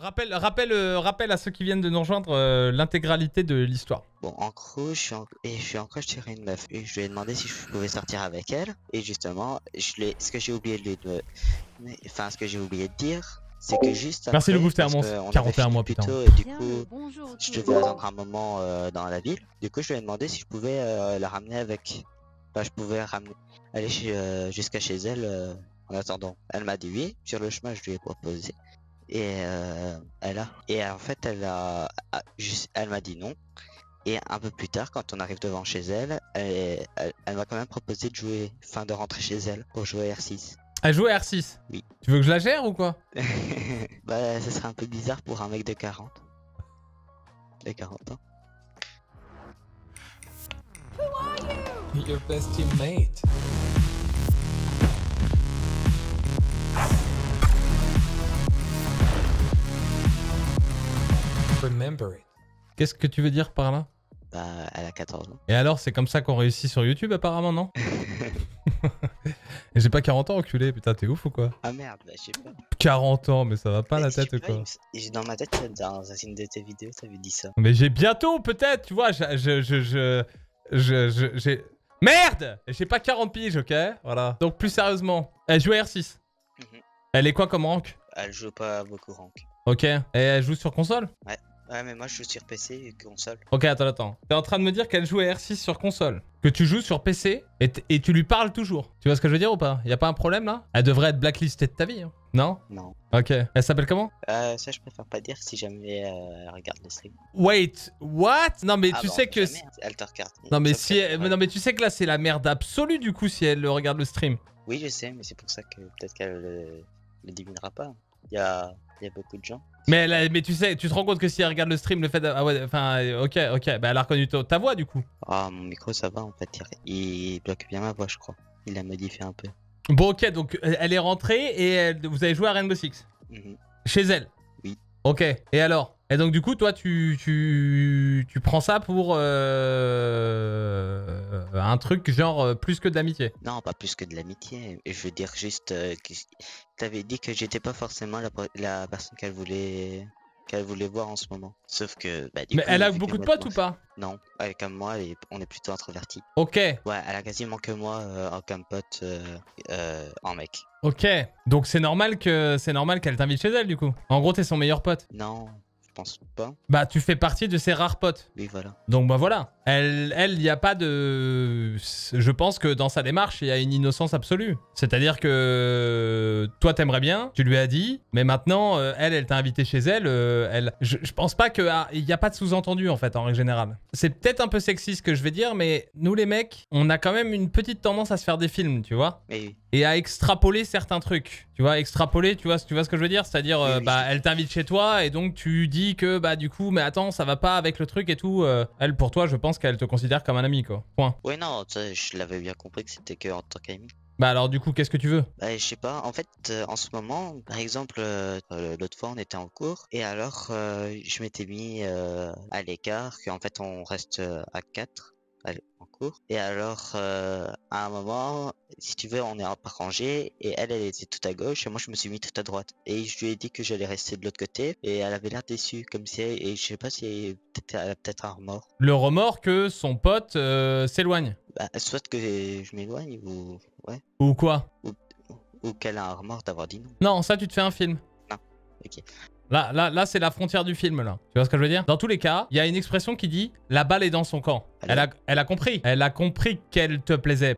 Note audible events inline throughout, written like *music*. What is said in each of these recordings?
Rappel, euh, rappel, à ceux qui viennent de nous rejoindre euh, l'intégralité de l'histoire. Bon, en gros, je suis en, et je suis en je une meuf. Et je lui ai demandé si je pouvais sortir avec elle. Et justement, je ce que j'ai oublié de lui Enfin, ce que j'ai oublié de dire, c'est que juste Merci le booster, mon 41 mois, putain. et du coup, je devais attendre un moment euh, dans la ville. Du coup, je lui ai demandé si je pouvais la ramener avec. Enfin, je pouvais ramener... aller jusqu'à chez elle en attendant. Elle m'a dit oui. Sur le chemin, je lui ai proposé et euh, elle et en fait elle a elle m'a dit non et un peu plus tard quand on arrive devant chez elle elle, elle, m'a quand même proposé de jouer fin de rentrer chez elle pour jouer à R6 elle joue à R6 Oui. Tu veux que je la gère ou quoi *laughs* Bah, ça serait un peu bizarre pour un mec de 40. De 40 ans. Who are you? Your best teammate. Qu'est-ce que tu veux dire par là Bah, elle a 14 ans. Et alors, c'est comme ça qu'on réussit sur YouTube, apparemment, non J'ai pas 40 ans, enculé, putain, t'es ouf ou quoi Ah merde, bah, pas. 40 ans, mais ça va pas la tête, ou quoi. J'ai Dans ma tête, dans une de tes vidéos, t'avais dit ça. Mais j'ai bientôt, peut-être, tu vois, je. je, je, je, j'ai... Merde J'ai pas 40 piges, ok Voilà. Donc, plus sérieusement, elle joue à R6. Mhm. Elle est quoi comme rank Elle joue pas beaucoup rank. Ok. Et elle joue sur console Ouais. Ouais, mais moi je joue sur PC et console. Ok, attends, attends. T'es en train de me dire qu'elle joue à R6 sur console, que tu joues sur PC et, tu lui parles toujours. Tu vois ce que je veux dire ou pas Y'a pas un problème là Elle devrait être blacklistée de ta vie. Hein. Non Non. Ok. Elle s'appelle comment Euh, ça je préfère pas dire si jamais euh, elle regarde le stream Wait, what Non mais ah tu sais que. Hein, non mais, si non mais tu sais que là c'est la merde absolue du coup si elle regarde le stream. Oui, je sais, mais c'est pour ça que peut-être qu'elle le... le, divinera pas. Il y a beaucoup de gens. Mais, mais tu sais, tu te rends compte que si elle regarde le stream, le fait. Ah ouais, enfin, ok, ok, bah elle a reconnu ta voix du coup. Ah, mon micro ça va en fait, il bloque bien ma voix, je crois. Il a modifié un peu. Bon, ok, donc elle est rentrée et vous avez joué à Rainbow Six mhm. Chez elle Oui. Ok, et alors et donc du coup, toi, tu, tu, prends ça pour euh, un truc genre euh, plus que de l'amitié Non, pas plus que de l'amitié. Je veux dire juste euh, que tu avais dit que j'étais pas forcément la, la personne qu'elle voulait qu'elle voulait voir en ce moment. Sauf que... Bah, du Mais elle a beaucoup de potes ou pas Non, elle est comme moi, on est plutôt introverti. Ok. Ouais, elle a quasiment que moi euh, comme pote en mec. Ok, donc c'est normal que c'est normal qu'elle t'invite chez elle du coup. En gros, t'es son meilleur pote. Non, bah, tu fais partie de ses rares potes. Oui, voilà. Donc, bah voilà. Elle, elle, il n'y a pas de. Je pense que dans sa démarche, il y a une innocence absolue. C'est-à-dire que toi, t'aimerais bien, tu lui as dit, mais maintenant, euh, elle, elle t'a invité chez elle. Euh, elle... Je, pense pas qu'il ah, n'y a pas de sous-entendu, en fait, en règle générale. C'est peut-être un peu sexiste que je vais dire, mais nous, les mecs, on a quand même une petite tendance à se faire des films, tu vois. Et à extrapoler certains trucs. Tu vois, extrapoler, tu vois, tu vois ce que je veux dire C'est-à-dire, euh, bah, elle t'invite chez toi et donc tu dis que bah du coup mais attends ça va pas avec le truc et tout, euh, elle pour toi je pense qu'elle te considère comme un ami quoi. Point. oui non, je l'avais bien compris que c'était que en tant qu'ami. Bah alors du coup, qu'est-ce que tu veux Bah je sais pas, en fait, euh, en ce moment, par exemple, euh, l'autre fois on était en cours, et alors je m'étais mis à l'écart, qu'en fait on reste à 4, en cours. Et alors, euh, à un moment, si tu veux, on est en rangé et elle, elle était tout à gauche et moi, je me suis mis tout à droite. Et je lui ai dit que j'allais rester de l'autre côté et elle avait l'air déçue, comme si et je sais pas si elle, a peut-être un remords. Le remords que son pote euh, s'éloigne bah, Soit que je m'éloigne ou. Ouais. Ou quoi Ou, qu'elle a un remords d'avoir dit non. Non, ça, tu te fais un film. Non, ok. Là, là, c'est la frontière du film, là. Tu vois ce que je veux dire Dans tous les cas, il y a une expression qui dit « la balle est dans son camp ». Elle a, elle a compris. Elle a compris qu'elle te plaisait.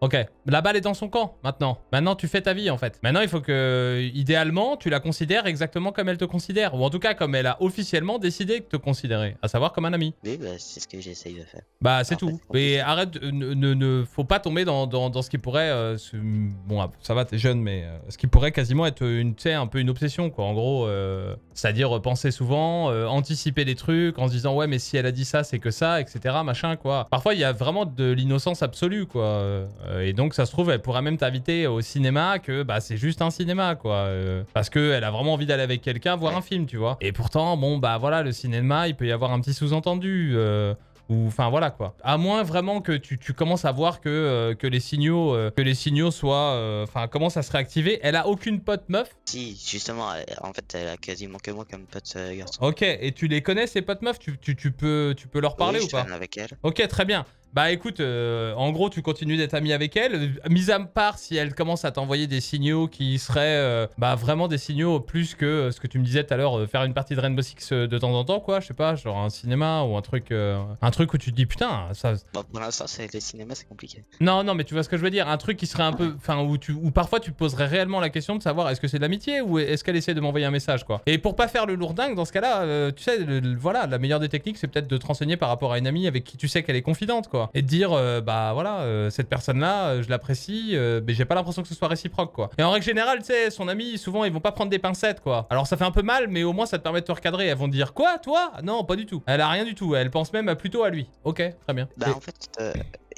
Ok. La balle est dans son camp maintenant. Maintenant, tu fais ta vie en fait. Maintenant, il faut que, idéalement, tu la considères exactement comme elle te considère. Ou en tout cas, comme elle a officiellement décidé de te considérer. À savoir comme un ami. Oui, bah, c'est ce que j'essaye de faire. Bah, c'est tout. Mais arrête, euh, ne, ne, faut pas tomber dans, dans, ce qui pourrait. Euh, bon, ah, ça va, t'es jeune, mais euh, ce qui pourrait quasiment être une, un peu une obsession quoi. En gros, c'est-à-dire penser souvent, anticiper les trucs en se disant ouais, mais si elle a dit ça, c'est que ça, etc. Machin quoi. Parfois, il y a vraiment de l'innocence absolue quoi. Euh, et donc, ça se trouve, elle pourra même t'inviter au cinéma que bah, c'est juste un cinéma, quoi. Euh, parce qu'elle a vraiment envie d'aller avec quelqu'un voir un film, tu vois. Et pourtant, bon, bah voilà, le cinéma, il peut y avoir un petit sous-entendu euh, ou enfin voilà quoi. À moins vraiment que tu, commences à voir que, que les signaux que les signaux soient enfin comment commencent à se réactiver. Elle a aucune pote meuf Si, justement, en fait, elle a quasiment que moi comme pote garçon. OK, et tu les connais ces potes meufs tu, tu, peux tu peux leur parler ou je pas avec elle. OK, très bien. Bah écoute, euh, en gros, tu continues d'être ami avec elle. Mis à part si elle commence à t'envoyer des signaux qui seraient euh, bah, vraiment des signaux plus que euh, ce que tu me disais tout à l'heure, faire une partie de Rainbow Six de temps en temps, quoi. Je sais pas, genre un cinéma ou un truc, un truc où tu te dis putain, ça. Bah, ça les cinémas, c'est compliqué. Non, non, mais tu vois ce que je veux dire. Un truc qui serait un peu. Enfin, où, tu... où parfois tu te poserais réellement la question de savoir est-ce que c'est de l'amitié ou est-ce qu'elle essaie de m'envoyer un message, quoi. Et pour pas faire le lourdingue, dans ce cas-là, tu sais, voilà, la meilleure des techniques, c'est peut-être de te renseigner par rapport à une amie avec qui tu sais qu'elle est confidente, quoi. Et de dire, euh, bah voilà, euh, cette personne-là, euh, je l'apprécie, mais j'ai pas l'impression que ce soit réciproque, quoi. Et en règle générale, tu sais, son ami, souvent, ils vont pas prendre des pincettes, quoi. Alors ça fait un peu mal, mais au moins ça te permet de te recadrer. Elles vont dire, quoi, toi Non, pas du tout. Elle a rien du tout. Elle pense même plutôt à lui. Ok, très bien. Bah, en fait,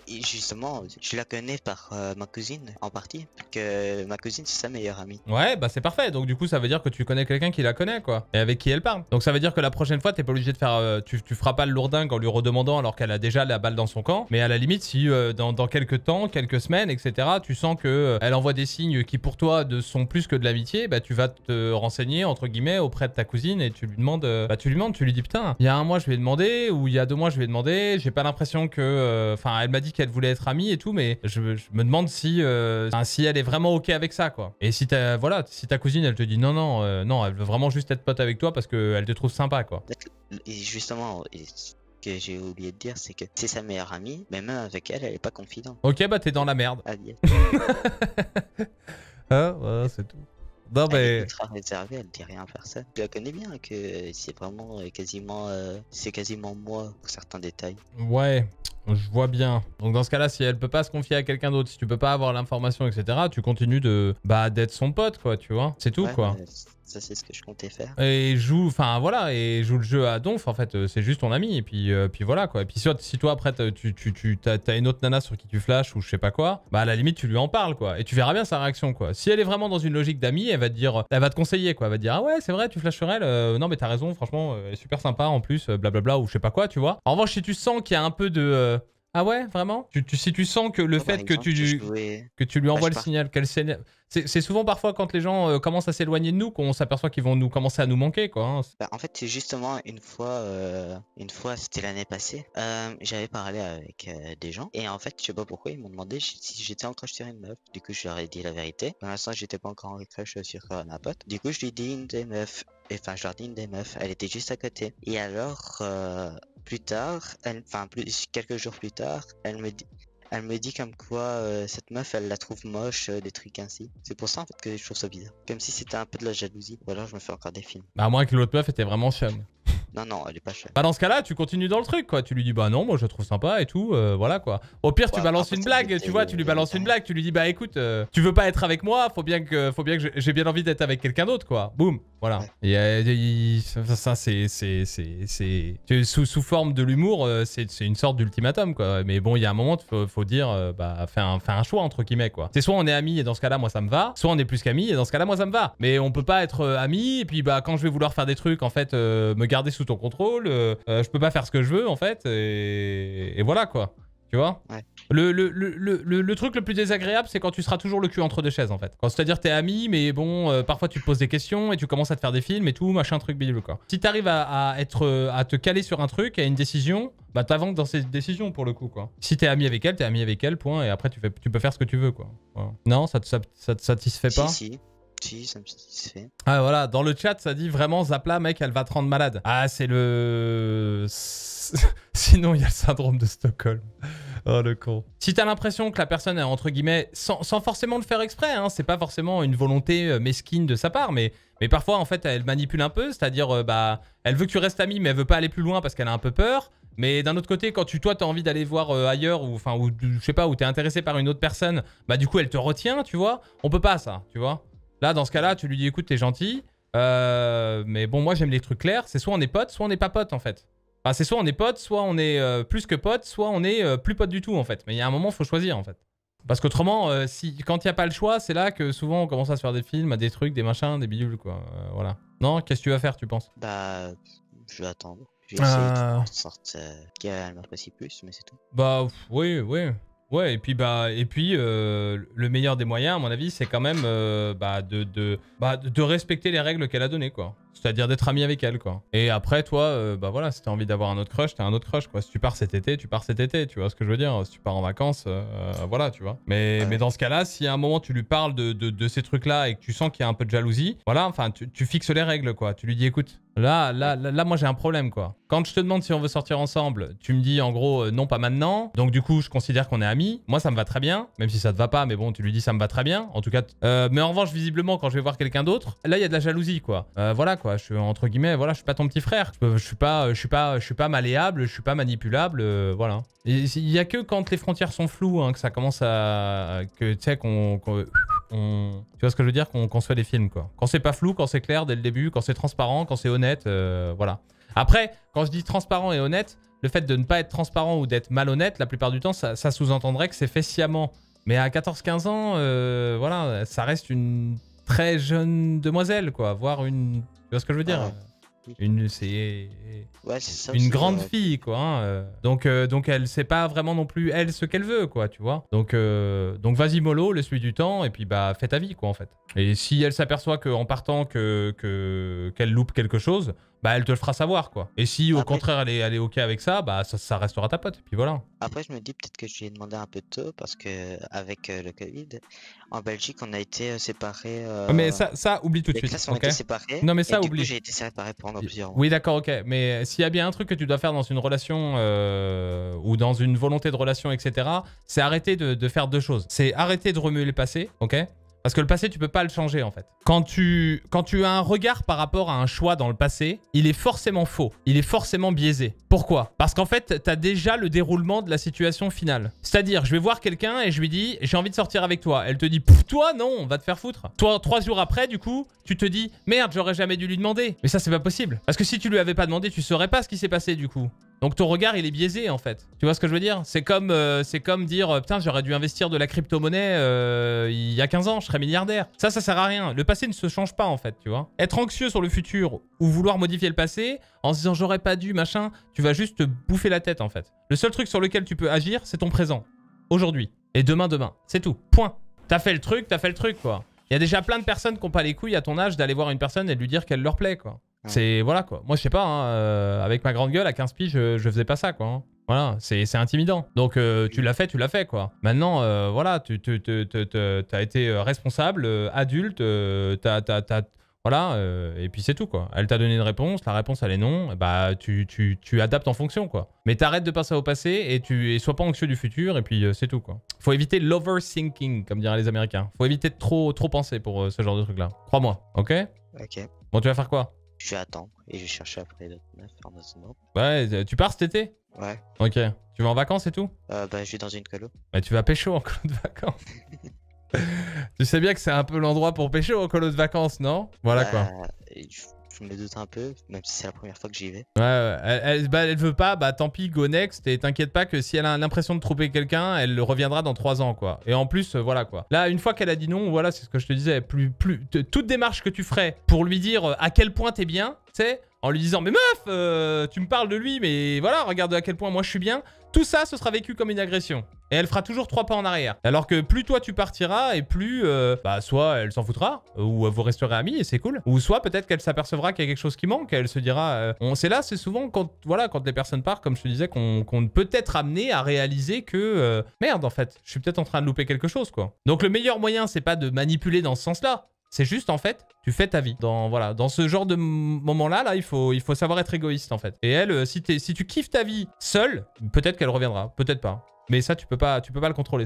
justement, je la connais par euh, ma cousine, en partie, que ma cousine, c'est sa meilleure amie. Ouais, bah c'est parfait. Donc du coup, ça veut dire que tu connais quelqu'un qui la connaît, quoi, et avec qui elle parle. Donc ça veut dire que la prochaine fois, t'es pas obligé de faire... Euh, tu, tu feras pas le lourdingue en lui redemandant alors qu'elle a déjà la balle dans son camp. Mais à la limite, si euh, dans, dans, quelques temps, quelques semaines, etc., tu sens que elle envoie des signes qui pour toi de, sont plus que de l'amitié, bah tu vas te renseigner, entre guillemets, auprès de ta cousine et tu lui demandes... bah tu lui demandes, tu lui dis, putain, il y a un mois, je lui ai demandé, ou il y a deux mois, je lui ai demandé, j'ai pas l'impression que... Enfin, elle m'a dit qu'elle voulait être amie et tout, mais je, me demande si, euh, si elle est vraiment ok avec ça, quoi. Et si ta, voilà, si ta cousine, elle te dit non, non, euh, non, elle veut vraiment juste être pote avec toi parce qu'elle te trouve sympa, quoi. Et justement, que j'ai oublié de dire, c'est que c'est sa meilleure amie, mais même avec elle, elle est pas confidente. Ok, bah t'es dans la merde. ah, *laughs* ah voilà, c'est tout. Non, mais... Elle est réservée, elle dit rien à personne. tu la connais bien, que c'est vraiment euh, quasiment, c'est quasiment moi pour certains détails. Ouais, je vois bien. Donc dans ce cas-là, si elle peut pas se confier à quelqu'un d'autre, si tu peux pas avoir l'information, etc., tu continues de bah d'être son pote, quoi, tu vois. C'est tout, quoi. Ça, c'est ce que je comptais faire. Et joue, enfin voilà, et joue le jeu à donf, en fait, euh, c'est juste ton ami, et puis, euh, puis voilà, quoi. Et puis si, toi, après, tu, une autre nana sur qui tu flashes, ou je sais pas quoi, bah à la limite, tu lui en parles, quoi. Et tu verras bien sa réaction, quoi. Si elle est vraiment dans une logique d'ami, elle va te dire, elle va te conseiller, quoi. Elle va dire, ah ouais, c'est vrai, tu flashes sur elle, euh, non, mais t'as raison, franchement, elle est super sympa, en plus, blablabla, ou je sais pas quoi, tu vois. En revanche, si tu sens qu'il y a un peu de ah ouais, vraiment tu, Si tu sens que le fait que, tu, que tu lui ah, envoies le signal qu'elle C'est souvent parfois quand les gens euh, commencent à s'éloigner de nous qu'on s'aperçoit qu'ils vont nous commencer à nous manquer. quoi. Hein. Bah, en fait, c'est justement une fois, euh, une fois c'était l'année passée, euh, j'avais parlé avec des gens et en fait, je sais pas pourquoi, ils m'ont demandé si j'étais en crush sur une meuf. Du coup, je leur ai dit la vérité. Pour l'instant, j'étais pas encore en crush sur ma pote. Du coup, je lui ai dit une des meufs. Enfin, je leur dit une des meufs, elle était juste à côté. Et alors, plus tard, elle, enfin plus, quelques jours plus tard, elle me dit, elle me dit comme quoi euh, cette meuf elle la trouve moche, euh, des trucs ainsi. C'est pour ça en fait que je trouve ça bizarre. Comme si c'était un peu de la jalousie. Ou alors je me fais encore des films. Bah, à moins que l'autre meuf était vraiment chum. Non, non, elle est pas chère. Bah, dans ce cas-là, tu continues dans le truc, quoi. Tu lui dis, bah non, moi je trouve sympa et tout, euh, voilà, quoi. Au pire, tu balances une blague, tu vois, tu lui balances une blague, tu lui dis, bah écoute, euh, tu veux pas être avec moi, faut bien que, faut bien que j'ai bien envie d'être avec quelqu'un d'autre, quoi. Boum, voilà. Euh, ça, c'est. Sous, sous forme de l'humour, c'est une sorte d'ultimatum, quoi. Mais bon, il y a un moment, faut, faut dire, bah, fais un, un choix, entre guillemets, quoi. C'est soit on est amis et dans ce cas-là, moi ça me va, soit on est plus qu'amis et dans ce cas-là, moi ça me va. Mais on peut pas être amis et puis, bah, quand je vais vouloir faire des trucs, en fait, me garder sous sous ton contrôle, euh, euh, je peux pas faire ce que je veux en fait, et, et voilà quoi. Tu vois ouais. le, le, le, le, truc le plus désagréable, c'est quand tu seras toujours le cul entre deux chaises, en fait. Quand c'est-à-dire t'es ami, mais bon, euh, parfois tu te poses des questions et tu commences à te faire des films et tout, machin, truc, bidule, quoi. Si t'arrives à, à, être, à te caler sur un truc, à une décision, bah t'avances dans cette décision, pour le coup, quoi. Si t'es ami avec elle, t'es ami avec elle, point, et après tu, fais, tu peux faire ce que tu veux, quoi. Non, ça te, ça, ça satisfait pas si ça Ah voilà, dans le chat, ça dit vraiment Zapla, mec, elle va te rendre malade. Ah, c'est le... *laughs* Sinon, il y a le syndrome de Stockholm. *laughs* Oh le con. Si t'as l'impression que la personne est entre guillemets, sans, forcément le faire exprès, hein, c'est pas forcément une volonté euh, mesquine de sa part, mais, mais parfois en fait elle manipule un peu, c'est-à-dire euh, bah elle veut que tu restes ami mais elle veut pas aller plus loin parce qu'elle a un peu peur. Mais d'un autre côté, quand tu, toi, t'as envie d'aller voir euh, ailleurs, ou enfin, ou je sais pas, ou t'es intéressé par une autre personne, bah du coup, elle te retient, tu vois. On peut pas ça, tu vois. Là, dans ce cas-là, tu lui dis écoute, t'es gentil, euh, mais bon, moi j'aime les trucs clairs. C'est soit on est potes, soit on n'est pas potes en fait. Enfin, c'est soit on est potes, soit on est euh, plus que potes, soit on est euh, plus potes du tout en fait. Mais il y a un moment, il faut choisir en fait. Parce qu'autrement, si, quand il n'y a pas le choix, c'est là que souvent on commence à se faire des films, des trucs, des machins, des bidules quoi. voilà. Non, qu'est-ce que tu vas faire, tu penses Bah, je vais attendre. Je vais ah. essayer de sorte qu'elle m'apprécie plus, mais c'est tout. Bah, oui, oui. Ouais, et puis, bah, et puis euh, le meilleur des moyens, à mon avis, c'est quand même euh, bah, de, de, bah, de respecter les règles qu'elle a données, quoi. C'est-à-dire d'être ami avec elle, quoi. Et après, toi, euh, bah voilà, si t'as envie d'avoir un autre crush, t'as un autre crush, quoi. Si tu pars cet été, tu pars cet été, tu vois ce que je veux dire Si tu pars en vacances, euh, euh, voilà, tu vois. Mais, mais dans ce cas-là, si à un moment tu lui parles de, de, ces trucs-là et que tu sens qu'il y a un peu de jalousie, voilà, enfin, tu, tu fixes les règles, quoi. Tu lui dis, écoute, Là, là, là, moi j'ai un problème quoi. Quand je te demande si on veut sortir ensemble, tu me dis en gros non pas maintenant. Donc du coup je considère qu'on est amis. Moi ça me va très bien, même si ça te va pas, mais bon tu lui dis ça me va très bien. En tout cas, mais en revanche visiblement quand je vais voir quelqu'un d'autre, là il y a de la jalousie quoi. voilà quoi. Je suis entre guillemets, voilà, je suis pas ton petit frère. Je, suis pas, je suis pas, je suis pas malléable, je suis pas manipulable, euh, voilà. Il y a que quand les frontières sont floues hein, que ça commence à, que tu sais qu'on, tu vois ce que je veux dire, qu'on qu se fait des films quoi. Quand c'est pas flou, quand c'est clair dès le début, quand c'est transparent, quand c'est honnête, euh, voilà. Après, quand je dis transparent et honnête, le fait de ne pas être transparent ou d'être malhonnête, la plupart du temps, ça, sous-entendrait que c'est fait sciemment. Mais à 14-15 ans, euh, voilà, ça reste une très jeune demoiselle, quoi, voire une vois ce que je veux dire ah, Une, c'est une grande fille, quoi. Hein, euh. Donc, euh, donc elle sait pas vraiment non plus elle ce qu'elle veut, quoi, tu vois. Donc, euh, donc vas-y mollo, laisse du temps et puis bah fais ta vie, quoi, en fait. Et si elle s'aperçoit qu'en partant que qu'elle loupe quelque chose, bah elle te le fera savoir quoi. Et si au contraire elle est, elle est ok avec ça, bah ça, restera ta pote. puis voilà. Après je me dis peut-être que je lui ai demandé un peu tôt parce que avec euh, le Covid, en Belgique on a été euh, séparés. Euh, ah, mais ça, ça oublie tout de suite. non mais ça et J'ai été séparé pendant plusieurs mois. Oui d'accord ok. Mais s'il y a bien un truc que tu dois faire dans une relation ou dans une volonté de relation etc, c'est arrêter de, de faire deux choses. C'est arrêter de remuer le passé, ok. Parce que le passé, tu peux pas le changer en fait. Quand tu, quand tu as un regard par rapport à un choix dans le passé, il est forcément faux. Il est forcément biaisé. Pourquoi Parce qu'en fait, tu as déjà le déroulement de la situation finale. C'est-à-dire, je vais voir quelqu'un et je lui dis, j'ai envie de sortir avec toi. Elle te dit, toi, non, on va te faire foutre. Toi, trois jours après, du coup, tu te dis, merde, j'aurais jamais dû lui demander. Mais ça, c'est pas possible. Parce que si tu lui avais pas demandé, tu saurais pas ce qui s'est passé du coup. Donc ton regard, il est biaisé en fait. Tu vois ce que je veux dire C'est comme, euh, c'est comme dire, euh, putain, j'aurais dû investir de la crypto-monnaie euh, il y a 15 ans, je serais milliardaire. Ça, ça sert à rien. Le passé ne se change pas en fait, tu vois. Être anxieux sur le futur ou vouloir modifier le passé en se disant j'aurais pas dû, machin, tu vas juste te bouffer la tête en fait. Le seul truc sur lequel tu peux agir, c'est ton présent. Aujourd'hui. Et demain, demain. C'est tout. Point. T'as fait le truc, t'as fait le truc quoi. Il y a déjà plein de personnes qui n'ont pas les couilles à ton âge d'aller voir une personne et de lui dire qu'elle leur plaît quoi. C'est voilà quoi. Moi je sais pas, hein, euh, avec ma grande gueule à 15 piges, je, faisais pas ça quoi. Hein. Voilà, c'est intimidant. Donc euh, tu l'as fait, tu l'as fait quoi. Maintenant, euh, voilà, tu tu- tu- été responsable, adulte, t'as voilà, et puis c'est tout quoi. Elle t'a donné une réponse, la réponse elle est non, bah tu, tu, tu adaptes en fonction quoi. Mais t'arrêtes de passer au passé et tu et sois pas anxieux du futur et puis c'est tout quoi. Faut éviter l'overthinking comme diraient les Américains. Faut éviter de trop trop penser pour ce genre de truc là. Crois-moi, ok Ok. Bon tu vas faire quoi je vais attendre et je vais chercher après les meufs en attendant. Ouais, euh, tu pars cet été Ouais. Ok. Tu vas en vacances et tout euh, Bah, je vais dans une colo. Bah, tu vas pécho en colo de vacances. *laughs* tu sais bien que c'est un peu l'endroit pour pêcher en colo de vacances, non Voilà bah, quoi je me le doute un peu, même si c'est la première fois que j'y vais. Ouais, bah, Elle, veut pas, bah tant pis, go next. Et t'inquiète pas que si elle a l'impression de tromper quelqu'un, elle reviendra dans trois ans, quoi. Et en plus, euh, voilà, quoi. Là, une fois qu'elle a dit non, voilà, c'est ce que je te disais. Plus, plus, toute démarche que tu ferais pour lui dire euh, à quel point t'es bien, tu sais, en lui disant Mais meuf, euh, tu me parles de lui, mais voilà, regarde à quel point moi je suis bien. Tout ça, ce sera vécu comme une agression. Et elle fera toujours trois pas en arrière. Alors que plus toi tu partiras et plus, euh, bah, soit elle s'en foutra, ou vous resterez amis et c'est cool. Ou soit peut-être qu'elle s'apercevra qu'il y a quelque chose qui manque, et elle se dira, euh, on sait là, c'est souvent quand, voilà, quand les personnes partent, comme je te disais, qu'on peut être amené à réaliser que, merde en fait, je suis peut-être en train de louper quelque chose quoi. Donc le meilleur moyen, c'est pas de manipuler dans ce sens-là, c'est juste, en fait, tu fais ta vie. Dans, voilà, dans ce genre de moment-là, là, il faut, il faut savoir être égoïste, en fait. Et elle, euh, si, si tu kiffes ta vie seule, peut-être qu'elle reviendra, peut-être pas. Mais ça, tu peux pas, tu peux pas le contrôler.